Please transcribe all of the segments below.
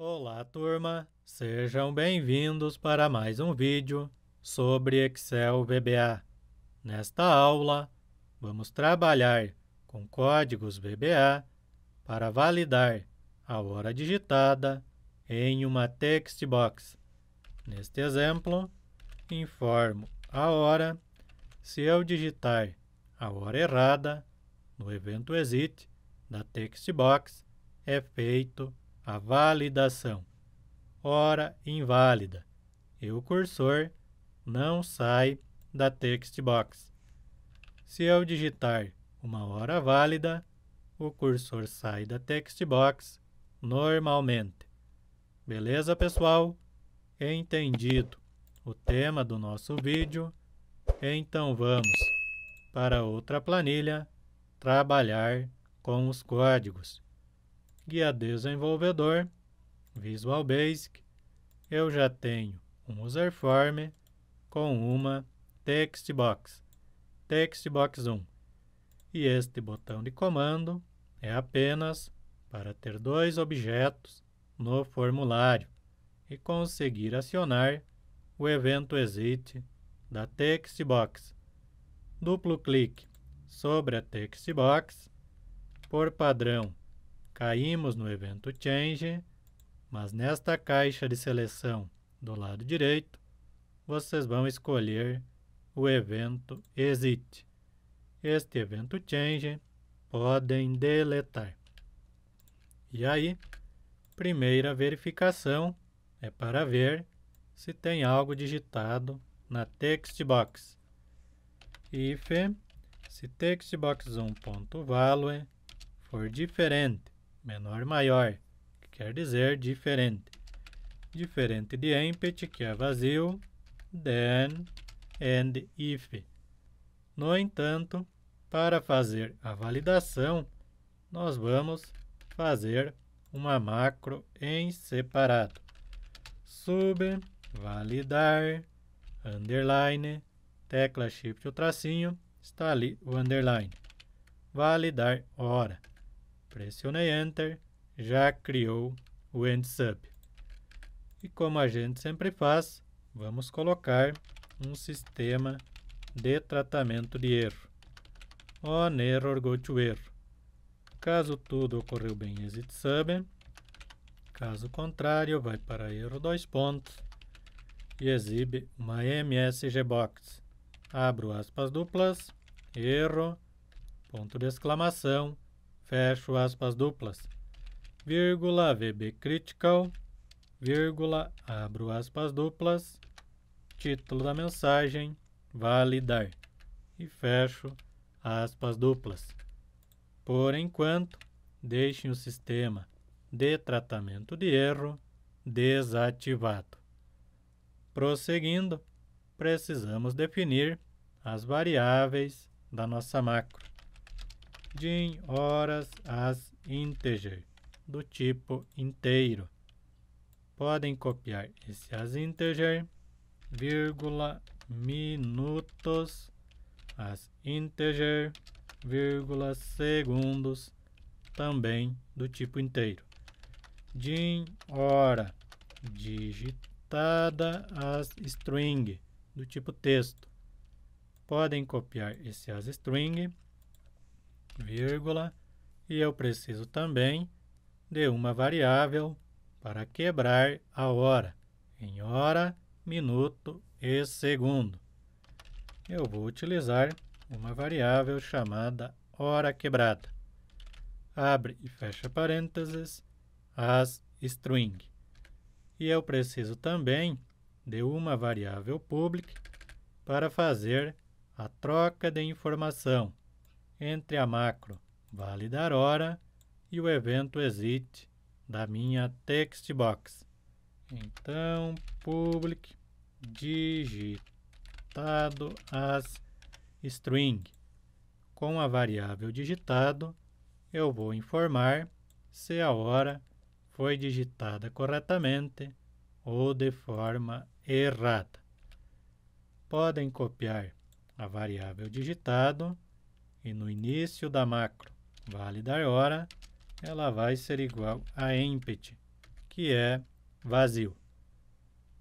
Olá turma, sejam bem-vindos para mais um vídeo sobre Excel VBA. Nesta aula, vamos trabalhar com códigos VBA para validar a hora digitada em uma text box. Neste exemplo, informo a hora. Se eu digitar a hora errada, no evento exit da text box, é feito a validação, hora inválida, e o cursor não sai da text box. Se eu digitar uma hora válida, o cursor sai da text box normalmente. Beleza, pessoal? Entendido o tema do nosso vídeo, então vamos para outra planilha trabalhar com os códigos guia desenvolvedor, Visual Basic, eu já tenho um user form com uma text box, text box 1. E este botão de comando é apenas para ter dois objetos no formulário e conseguir acionar o evento exit da text box. Duplo clique sobre a text box, por padrão Caímos no evento Change, mas nesta caixa de seleção do lado direito, vocês vão escolher o evento Exit. Este evento Change podem deletar. E aí, primeira verificação é para ver se tem algo digitado na text box. If se text box 1.value for diferente menor maior, que quer dizer diferente. Diferente de empty, que é vazio, then and if. No entanto, para fazer a validação, nós vamos fazer uma macro em separado. Sub, validar, underline, tecla shift o tracinho, está ali o underline. Validar hora. Pressionei Enter, já criou o EndSub. E como a gente sempre faz, vamos colocar um sistema de tratamento de erro. On oh, error go to erro. Caso tudo ocorreu bem, exit sub. Caso contrário, vai para erro dois pontos e exibe uma MSG box. Abro aspas duplas, erro, ponto de exclamação, fecho aspas duplas, vírgula, VB critical, vírgula, abro aspas duplas, título da mensagem, validar, e fecho aspas duplas. Por enquanto, deixem o sistema de tratamento de erro desativado. Prosseguindo, precisamos definir as variáveis da nossa macro de horas as integer do tipo inteiro. Podem copiar esse as integer, vírgula, minutos, as integer, vírgula, segundos, também do tipo inteiro. Din hora digitada as string do tipo texto. Podem copiar esse as string, vírgula, e eu preciso também de uma variável para quebrar a hora em hora, minuto e segundo. Eu vou utilizar uma variável chamada hora quebrada. Abre e fecha parênteses, as string. E eu preciso também de uma variável public para fazer a troca de informação entre a macro validar hora e o evento exit da minha text box. Então, public digitado as string. Com a variável digitado, eu vou informar se a hora foi digitada corretamente ou de forma errada. Podem copiar a variável digitado e no início da macro vale dar hora, ela vai ser igual a empty, que é vazio.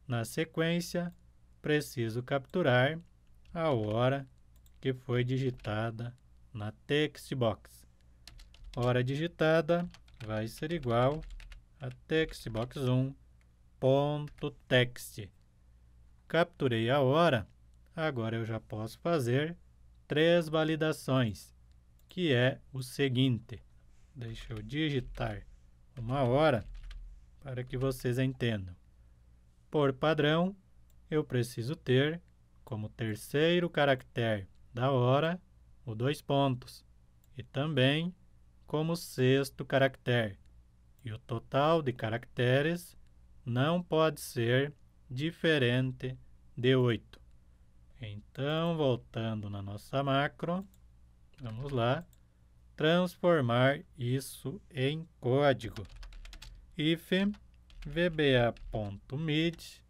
Na sequência, preciso capturar a hora que foi digitada na text box. Hora digitada vai ser igual a textbox1.text. Capturei a hora, agora eu já posso fazer três validações, que é o seguinte. Deixa eu digitar uma hora para que vocês entendam. Por padrão, eu preciso ter como terceiro caractere da hora o dois pontos e também como sexto caractere. E o total de caracteres não pode ser diferente de 8. Então, voltando na nossa macro, vamos lá, transformar isso em código. if vba.mid,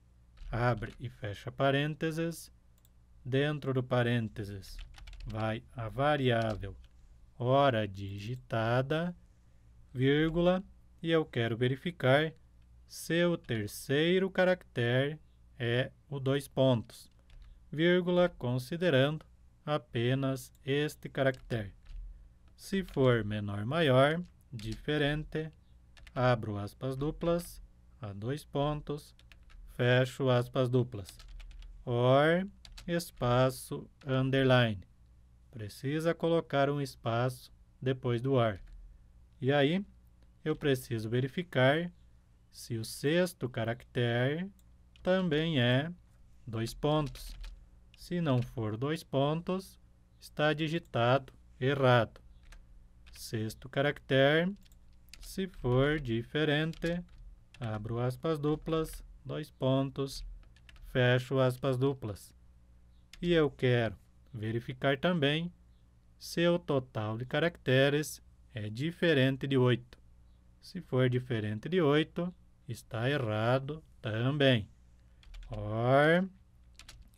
abre e fecha parênteses, dentro do parênteses vai a variável hora digitada, vírgula, e eu quero verificar se o terceiro caractere é o dois pontos vírgula, considerando apenas este caractere. Se for menor maior, diferente, abro aspas duplas, a dois pontos, fecho aspas duplas. Or, espaço, underline. Precisa colocar um espaço depois do or. E aí, eu preciso verificar se o sexto caractere também é dois pontos. Se não for dois pontos, está digitado errado. Sexto caractere, se for diferente, abro aspas duplas, dois pontos, fecho aspas duplas. E eu quero verificar também se o total de caracteres é diferente de 8. Se for diferente de 8, está errado também. Or,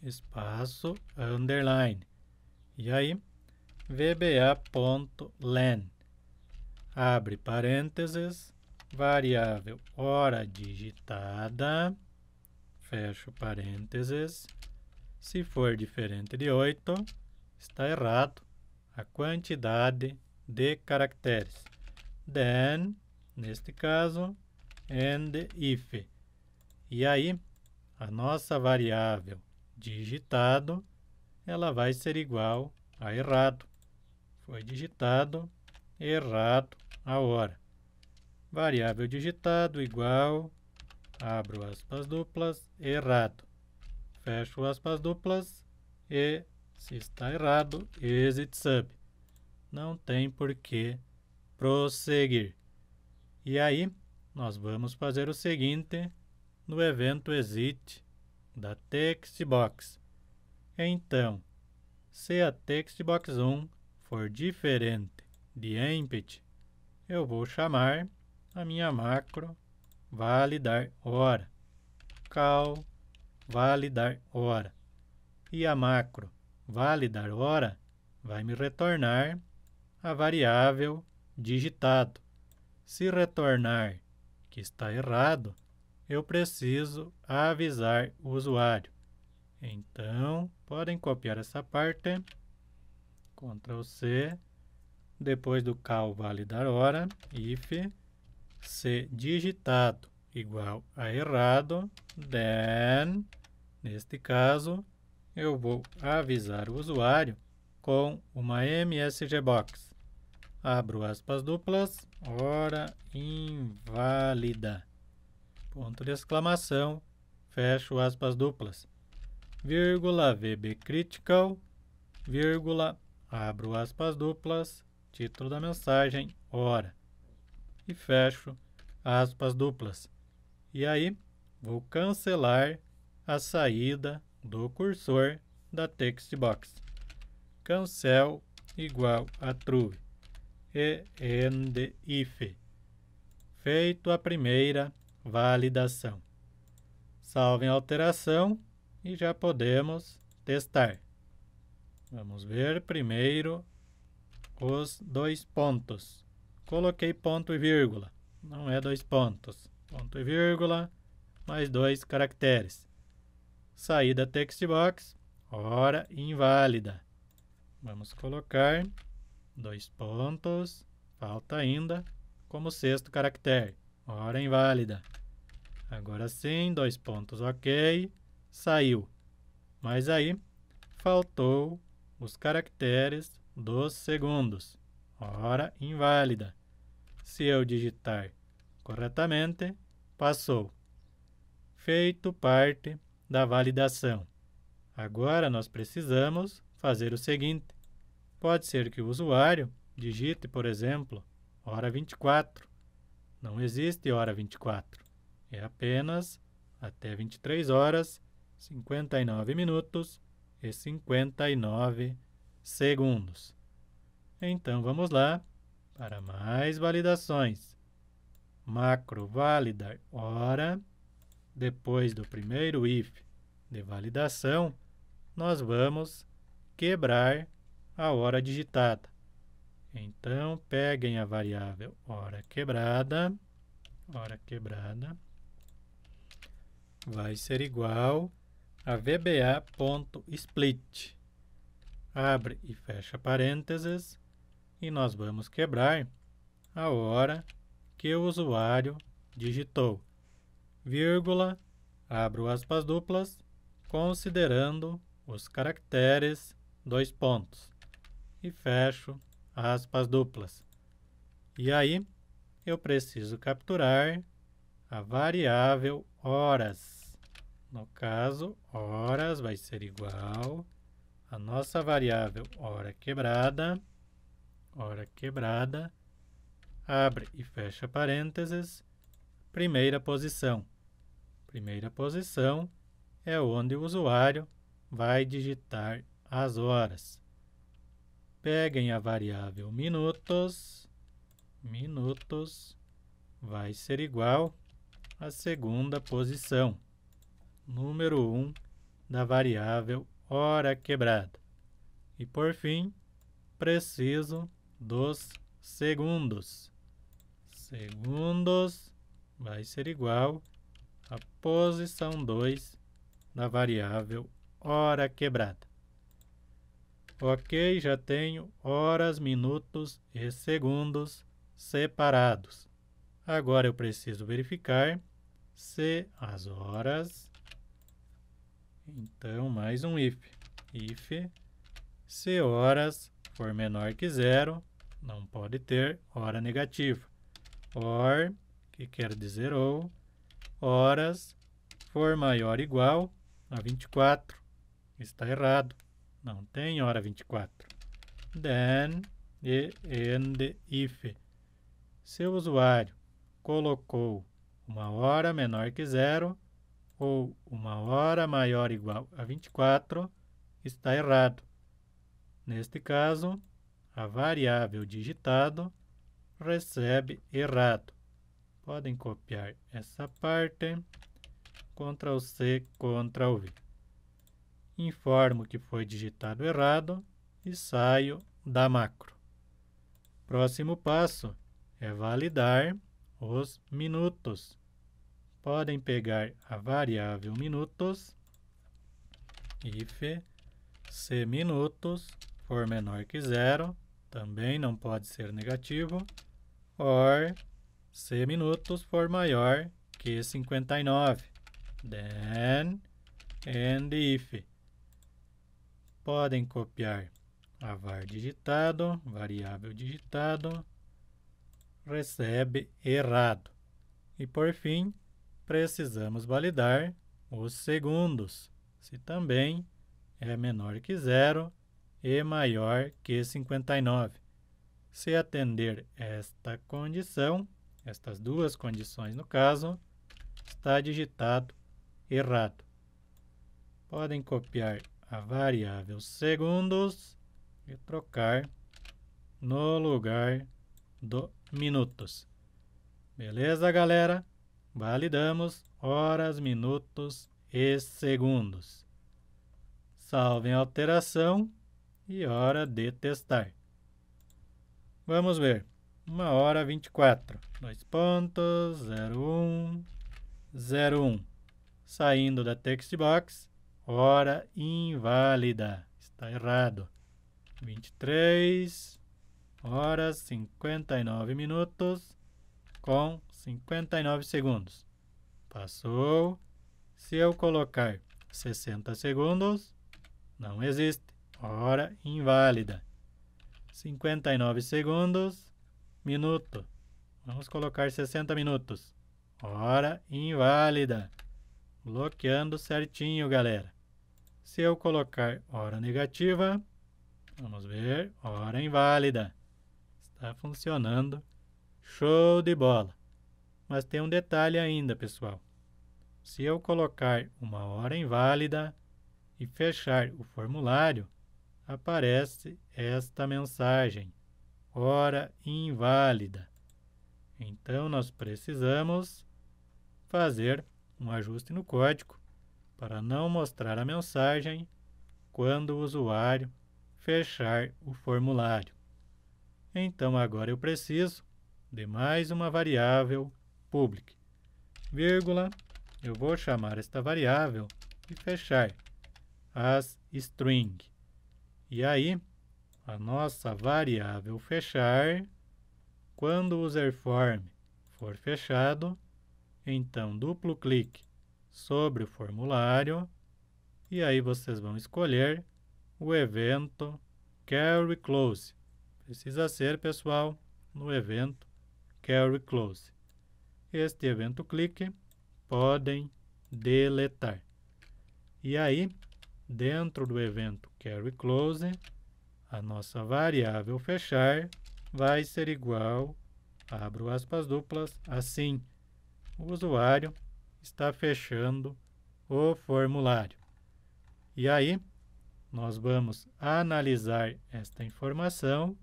espaço, underline. E aí, vba.len, abre parênteses, variável hora digitada, fecho parênteses. Se for diferente de 8, está errado a quantidade de caracteres. Then, neste caso, and if. E aí, a nossa variável digitado, ela vai ser igual a errado. Foi digitado, errado, a hora. Variável digitado igual, abro aspas duplas, errado. Fecho aspas duplas e, se está errado, exit sub. Não tem por que prosseguir. E aí, nós vamos fazer o seguinte no evento exit da textbox. Então, se a textbox 1 for diferente de empty, eu vou chamar a minha macro validar hora, cal validar hora. E a macro validar hora vai me retornar a variável digitado. Se retornar que está errado, eu preciso avisar o usuário. Então, podem copiar essa parte, Ctrl C, depois do cal validar hora, if se digitado igual a errado, then, neste caso, eu vou avisar o usuário com uma MSG Box. Abro aspas duplas, hora inválida ponto de exclamação, fecho aspas duplas, vírgula, VB Critical, vírgula, abro aspas duplas, título da mensagem, hora, e fecho aspas duplas. E aí, vou cancelar a saída do cursor da textbox. Cancel igual a true. E end if. Feito a primeira validação. salve a alteração e já podemos testar. Vamos ver primeiro os dois pontos. Coloquei ponto e vírgula, não é dois pontos. Ponto e vírgula, mais dois caracteres. Saída textbox, hora inválida. Vamos colocar dois pontos, falta ainda, como sexto caractere. Hora inválida. Agora sim, dois pontos, ok. Saiu. Mas aí, faltou os caracteres dos segundos. Hora inválida. Se eu digitar corretamente, passou. Feito parte da validação. Agora nós precisamos fazer o seguinte. Pode ser que o usuário digite, por exemplo, hora 24 não existe hora 24. É apenas até 23 horas, 59 minutos e 59 segundos. Então vamos lá para mais validações. Macro validar hora. Depois do primeiro if de validação, nós vamos quebrar a hora digitada. Então, peguem a variável hora quebrada, hora quebrada, vai ser igual a vba.split. Abre e fecha parênteses e nós vamos quebrar a hora que o usuário digitou, vírgula, abro aspas duplas, considerando os caracteres, dois pontos, e fecho aspas duplas. E aí, eu preciso capturar a variável horas. No caso, horas vai ser igual a nossa variável hora quebrada, hora quebrada, abre e fecha parênteses, primeira posição. Primeira posição é onde o usuário vai digitar as horas. Peguem a variável minutos. Minutos vai ser igual à segunda posição, número 1 um da variável hora quebrada. E por fim, preciso dos segundos. Segundos vai ser igual à posição 2 da variável hora quebrada. Ok, já tenho horas, minutos e segundos separados. Agora eu preciso verificar se as horas. Então, mais um if. If se horas for menor que zero, não pode ter hora negativa. Or, que quer dizer ou, horas for maior ou igual a 24. Está errado. Não tem hora 24. Then e and if seu usuário colocou uma hora menor que zero ou uma hora maior igual a 24 está errado. Neste caso, a variável digitado recebe errado. Podem copiar essa parte, Ctrl C, Ctrl V informo que foi digitado errado e saio da macro. Próximo passo é validar os minutos. Podem pegar a variável minutos, if c minutos for menor que zero, também não pode ser negativo, or c minutos for maior que 59. Then, and if podem copiar a var digitado, variável digitado, recebe errado. E por fim, precisamos validar os segundos, se também é menor que zero e maior que 59. Se atender esta condição, estas duas condições no caso, está digitado errado. Podem copiar a variável segundos e trocar no lugar do minutos. Beleza, galera? Validamos horas, minutos e segundos. Salvem a alteração e hora de testar. Vamos ver. 1 hora 24. 2 pontos, 01, 01. Saindo da text box, hora inválida. Está errado. 23 horas 59 minutos com 59 segundos. Passou. Se eu colocar 60 segundos, não existe. Hora inválida. 59 segundos, minuto. Vamos colocar 60 minutos. Hora inválida. Bloqueando certinho, galera. Se eu colocar hora negativa, vamos ver, hora inválida. Está funcionando. Show de bola! Mas tem um detalhe ainda, pessoal. Se eu colocar uma hora inválida e fechar o formulário, aparece esta mensagem: hora inválida. Então nós precisamos fazer um ajuste no código para não mostrar a mensagem quando o usuário fechar o formulário. Então agora eu preciso de mais uma variável public, vírgula, eu vou chamar esta variável e fechar as string. E aí, a nossa variável fechar, quando o user form for fechado, então duplo clique sobre o formulário e aí vocês vão escolher o evento Carry Close. Precisa ser, pessoal, no evento Carry Close. Este evento clique, podem deletar. E aí, dentro do evento Carry Close, a nossa variável fechar vai ser igual, abro aspas duplas, assim, o usuário está fechando o formulário. E aí, nós vamos analisar esta informação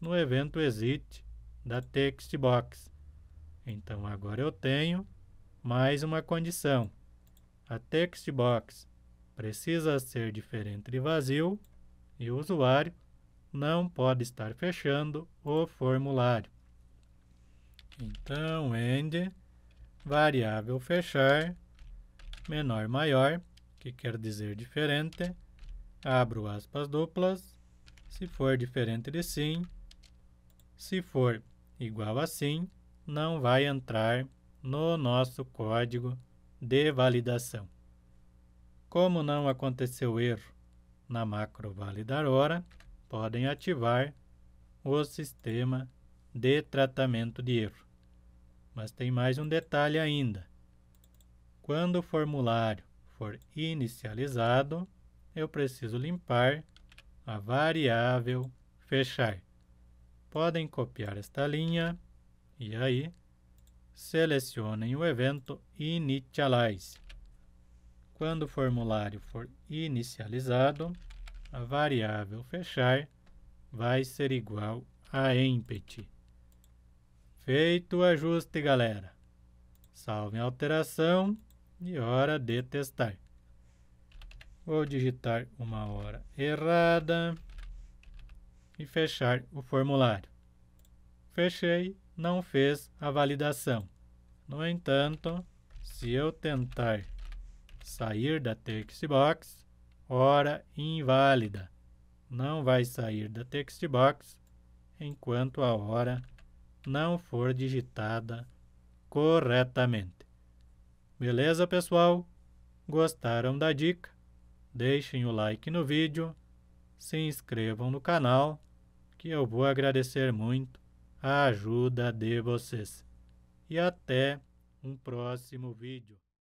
no evento exit da textbox. Então, agora eu tenho mais uma condição. A textbox precisa ser diferente de vazio e o usuário não pode estar fechando o formulário. Então, end variável fechar, menor maior, que quer dizer diferente, abro aspas duplas, se for diferente de sim, se for igual a sim, não vai entrar no nosso código de validação. Como não aconteceu erro na macro validar hora, podem ativar o sistema de tratamento de erro. Mas tem mais um detalhe ainda. Quando o formulário for inicializado, eu preciso limpar a variável fechar. Podem copiar esta linha e aí selecionem o evento initialize. Quando o formulário for inicializado, a variável fechar vai ser igual a empty. Feito o é ajuste, galera. Salve a alteração e hora de testar. Vou digitar uma hora errada e fechar o formulário. Fechei, não fez a validação. No entanto, se eu tentar sair da textbox, hora inválida. Não vai sair da textbox enquanto a hora não for digitada corretamente. Beleza, pessoal? Gostaram da dica? Deixem o like no vídeo, se inscrevam no canal, que eu vou agradecer muito a ajuda de vocês. E até um próximo vídeo.